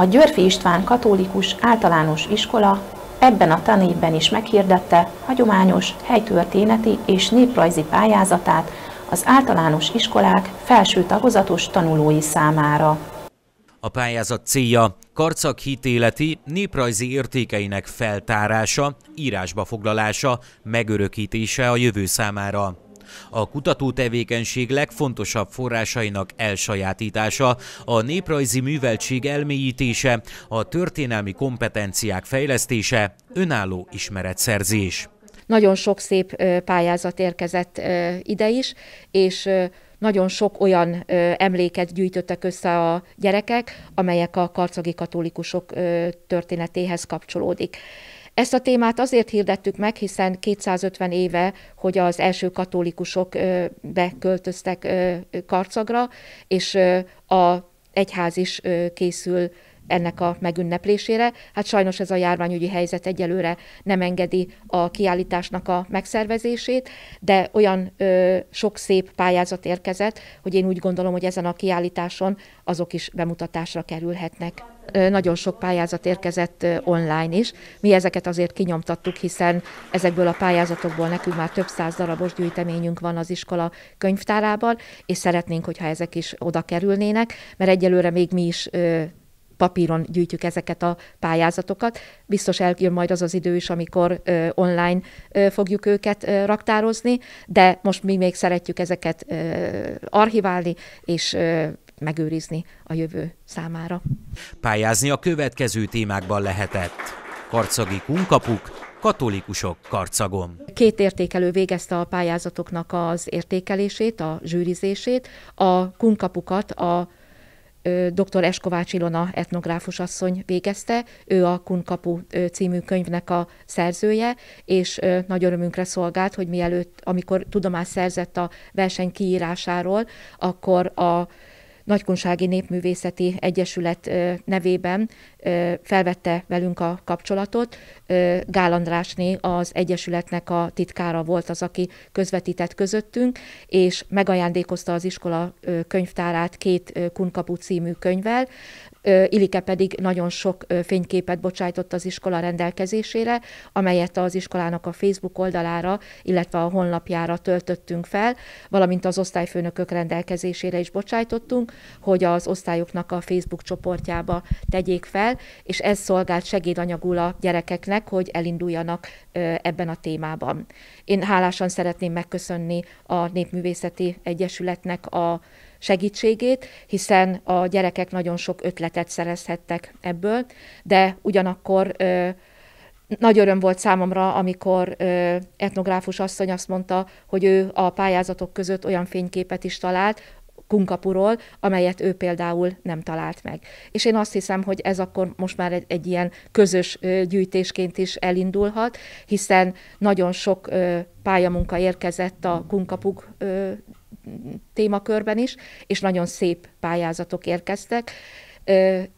A Györfi István Katolikus Általános Iskola ebben a tanévben is meghirdette hagyományos, helytörténeti és néprajzi pályázatát az általános iskolák felső tagozatos tanulói számára. A pályázat célja karcak hitéleti, néprajzi értékeinek feltárása, írásba foglalása, megörökítése a jövő számára a kutató tevékenység legfontosabb forrásainak elsajátítása, a néprajzi műveltség elmélyítése, a történelmi kompetenciák fejlesztése, önálló ismeretszerzés. Nagyon sok szép pályázat érkezett ide is, és nagyon sok olyan emléket gyűjtöttek össze a gyerekek, amelyek a karcagi katolikusok történetéhez kapcsolódik. Ezt a témát azért hirdettük meg, hiszen 250 éve, hogy az első katolikusok beköltöztek Karcagra, és a egyház is készül ennek a megünneplésére. Hát sajnos ez a járványügyi helyzet egyelőre nem engedi a kiállításnak a megszervezését, de olyan ö, sok szép pályázat érkezett, hogy én úgy gondolom, hogy ezen a kiállításon azok is bemutatásra kerülhetnek nagyon sok pályázat érkezett online is. Mi ezeket azért kinyomtattuk, hiszen ezekből a pályázatokból nekünk már több száz darabos gyűjteményünk van az iskola könyvtárában, és szeretnénk, hogyha ezek is oda kerülnének, mert egyelőre még mi is papíron gyűjtjük ezeket a pályázatokat. Biztos eljön majd az az idő is, amikor online fogjuk őket raktározni, de most mi még szeretjük ezeket archiválni és megőrizni a jövő számára. Pályázni a következő témákban lehetett. Karcagi kunkapuk, katolikusok karcagom. Két értékelő végezte a pályázatoknak az értékelését, a zsűrizését, a kunkapukat a dr. Eskovács Ilona etnográfus asszony végezte, ő a Kunkapu című könyvnek a szerzője, és nagy örömünkre szolgált, hogy mielőtt, amikor tudomást szerzett a verseny kiírásáról, akkor a Nagykunsági Népművészeti Egyesület nevében felvette velünk a kapcsolatot. Gál Andrásné, az Egyesületnek a titkára volt az, aki közvetített közöttünk, és megajándékozta az iskola könyvtárát két Kunkapu című könyvvel, Ilike pedig nagyon sok fényképet bocsájtott az iskola rendelkezésére, amelyet az iskolának a Facebook oldalára, illetve a honlapjára töltöttünk fel, valamint az osztályfőnökök rendelkezésére is bocsájtottunk, hogy az osztályoknak a Facebook csoportjába tegyék fel, el, és ez szolgált segédanyagul a gyerekeknek, hogy elinduljanak ebben a témában. Én hálásan szeretném megköszönni a Népművészeti Egyesületnek a segítségét, hiszen a gyerekek nagyon sok ötletet szerezhettek ebből, de ugyanakkor nagy öröm volt számomra, amikor etnográfus asszony azt mondta, hogy ő a pályázatok között olyan fényképet is talált, kunkapuról, amelyet ő például nem talált meg. És én azt hiszem, hogy ez akkor most már egy, egy ilyen közös gyűjtésként is elindulhat, hiszen nagyon sok pályamunka érkezett a kunkapuk témakörben is, és nagyon szép pályázatok érkeztek,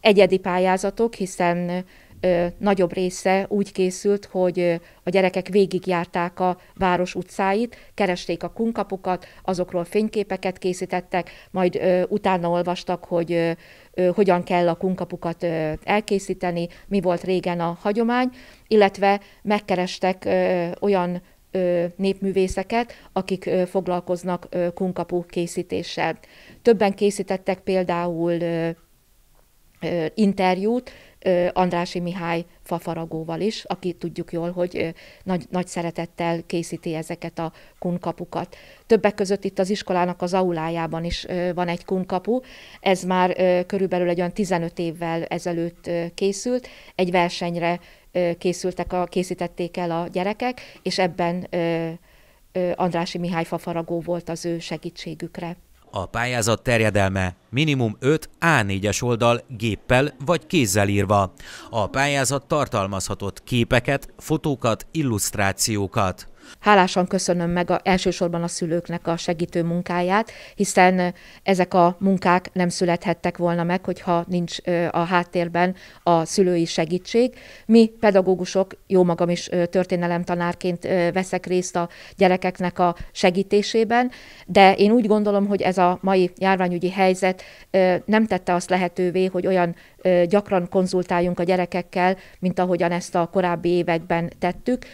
egyedi pályázatok, hiszen ö, nagyobb része úgy készült, hogy ö, a gyerekek végigjárták a város utcáit, keresték a kunkapukat, azokról fényképeket készítettek, majd ö, utána olvastak, hogy ö, ö, hogyan kell a kunkapukat ö, elkészíteni, mi volt régen a hagyomány, illetve megkerestek ö, olyan népművészeket, akik foglalkoznak kunkapuk készítéssel. Többen készítettek például interjút Andrási Mihály fafaragóval is, aki tudjuk jól, hogy nagy, nagy szeretettel készíti ezeket a kunkapukat. Többek között itt az iskolának az aulájában is van egy kunkapu, ez már körülbelül egy olyan 15 évvel ezelőtt készült, egy versenyre készültek a, készítették el a gyerekek, és ebben Andrási Mihály fafaragó volt az ő segítségükre. A pályázat terjedelme minimum 5 A4-es oldal géppel vagy kézzel írva. A pályázat tartalmazhatott képeket, fotókat, illusztrációkat. Hálásan köszönöm meg a, elsősorban a szülőknek a segítő munkáját, hiszen ezek a munkák nem születhettek volna meg, hogyha nincs a háttérben a szülői segítség. Mi pedagógusok, jó magam is történelem tanárként veszek részt a gyerekeknek a segítésében, de én úgy gondolom, hogy ez a mai járványügyi helyzet nem tette azt lehetővé, hogy olyan gyakran konzultáljunk a gyerekekkel, mint ahogyan ezt a korábbi években tettük.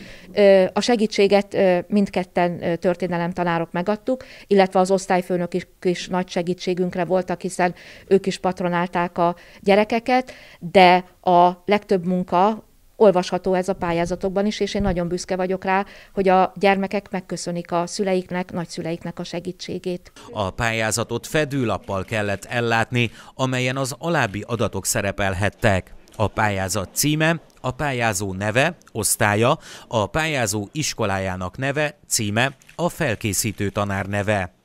A segítséget mindketten történelem tanárok megadtuk, illetve az osztályfőnök is, is nagy segítségünkre voltak, hiszen ők is patronálták a gyerekeket, de a legtöbb munka olvasható ez a pályázatokban is, és én nagyon büszke vagyok rá, hogy a gyermekek megköszönik a szüleiknek, nagyszüleiknek a segítségét. A pályázatot fedőlappal kellett ellátni, amelyen az alábbi adatok szerepelhettek. A pályázat címe, a pályázó neve, osztálya, a pályázó iskolájának neve, címe, a felkészítő tanár neve.